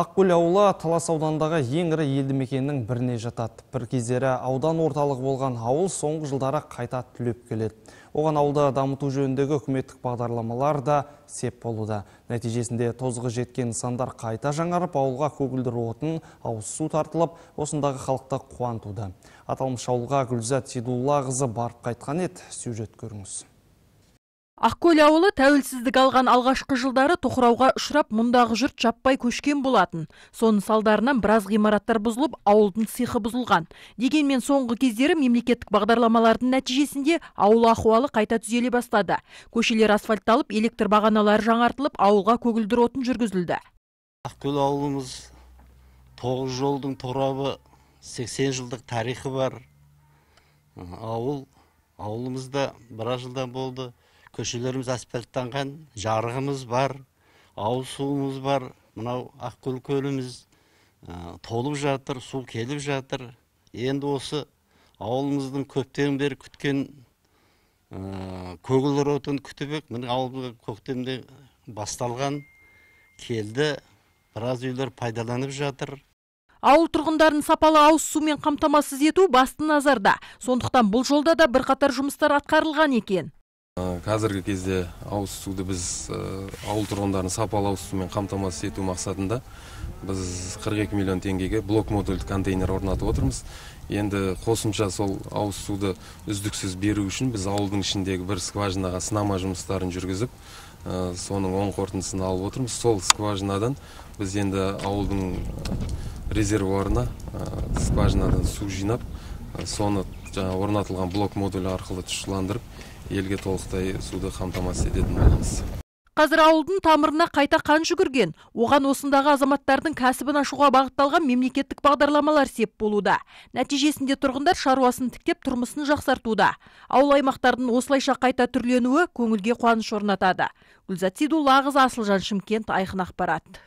Ақкөл ауылы Талас ауданындағы ең ірі елді мекеннің біріне жатады. Бір кездері аудан орталығы болған ауыл соңғы жылдары қайта түлеп келеді. Оған ауылда дамыту жөніндегі үкіметтік бағдарламалар да сеп болуда. Нәтижесінде тозығы жеткен сандар қайта жаңарып, ауылға көгілдір отын, ауыз су тартылып, осындағы халықты қуантуда. Аталмыш ауылға Гүлзат Сидуллағызы барып қайтқан еді. Сюжет көріңіз ақкөл ауылы тәуелсіздік алған алғашқы жылдары тоқырауға ұшырап мұндағы жұрт жаппай көшкен болатын соның салдарынан біраз ғимараттар бұзылып ауылдың сиқы бұзылған дегенмен соңғы кездері мемлекеттік бағдарламалардың нәтижесінде ауыл ахуалы қайта түзеле бастады көшелер асфальтталып электр бағаналары жаңартылып ауылға көгілдір отын жүргізілді ақкөл ауылымыз тоғыз жолдың торабы сексен жылдық тарихы бар ауыл ауылымызда біраз жылдан болды көшелеріміз асфальттанған жарығымыз бар ауыз суымыз бар мынау ақкөл көліміз толып жатыр су келіп жатыр енді осы ауылымыздың көптен бері күткен ә, көгілдір отын күтіп едік міне ауылымызға көктемде басталған келді біраз үйлер пайдаланып жатыр ауыл тұрғындарын сапалы ауыз сумен қамтамасыз ету басты назарда сондықтан бұл жолда да бірқатар жұмыстар атқарылған екен Э, қазіргі кезде ауыз суды біз э, ауыл тұрғындарын сапалы ауыз сумен қамтамасыз ету мақсатында біз 42 миллион теңгеге блок модульді контейнер орнатып отырмыз енді қосымша сол ауыз суды үздіксіз беру үшін біз ауылдың ішіндегі бір скважинаға сынама жұмыстарын жүргізіп э, соның оң қорытындысын алып отырмыз сол скважинадан біз енді ауылдың резервуарына скважинадан су жинап соны орнатылған блок модуль арқылы тұщыландырып елге толықтай суды қамтамасыз ететін боламыз қазір ауылдың тамырына қайта қан жүгірген оған осындағы азаматтардың кәсібін ашуға бағытталған мемлекеттік бағдарламалар сеп болуда нәтижесінде тұрғындар шаруасын тіктеп тұрмысын жақсартуда ауыл аймақтардың осылайша қайта түрленуі көңілге қуаныш орнатады гүлзат сейдуллақызы асылжан шымкент айқын ақпарат